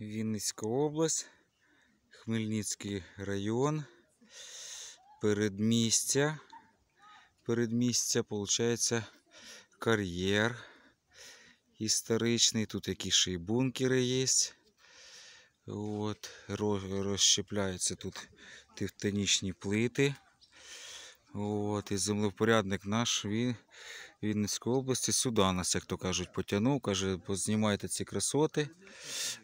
Вінницька область, Хмельницький район, передмістя. Передмістя, виходить, кар'єр історичний. Тут якісь ще й бункери є. От, Розщепляються тут тевтонічні плити. От, І землевпорядник наш він Вінницької області сюди нас, як то кажуть, потягнув. Каже, знімайте ці красоти.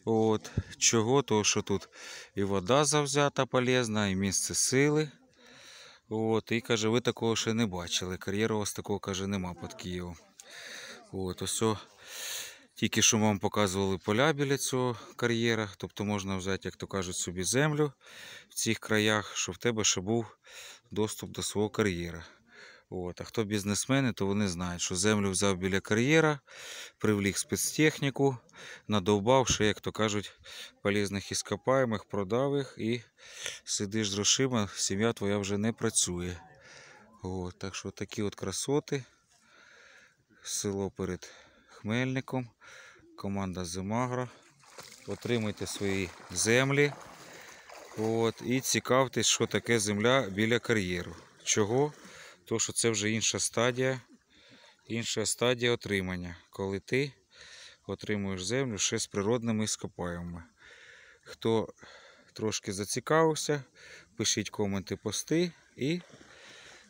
От. Чого? Тому що тут і вода завзята полезна, і місце сили. От. І каже, ви такого ще не бачили. Кар'єру у вас такого каже, нема під Києвом. От, ось Тільки що вам показували поля біля цього кар'єра. Тобто можна взяти, як то кажуть, собі землю в цих краях, щоб в тебе ще був доступ до свого кар'єра. От. А хто бізнесмени, то вони знають, що землю взяв біля кар'єра, привліг спецтехніку, надовбав, ще, як то кажуть, полізних іскопаємих, продав їх і сидиш з грошима, сім'я твоя вже не працює. От. Так що такі от красоти. Село перед Хмельником, команда Зимагра. Отримайте свої землі. От. І цікавтесь, що таке земля біля кар'єру. Чого? То що це вже інша стадія, інша стадія отримання, коли ти отримуєш землю ще з природними скопаємами. Хто трошки зацікавився, пишіть коменти, пости і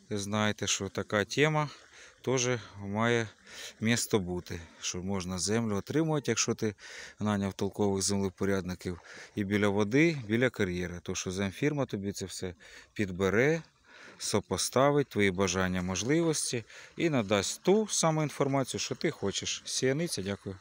знаєте, що така тема теж має місто бути, що можна землю отримувати, якщо ти наняв толкових землепорядників і біля води, біля кар'єри. То що земфірма тобі це все підбере, сопоставить твої бажання, можливості і надасть ту саму інформацію, що ти хочеш. Сіяниця, дякую.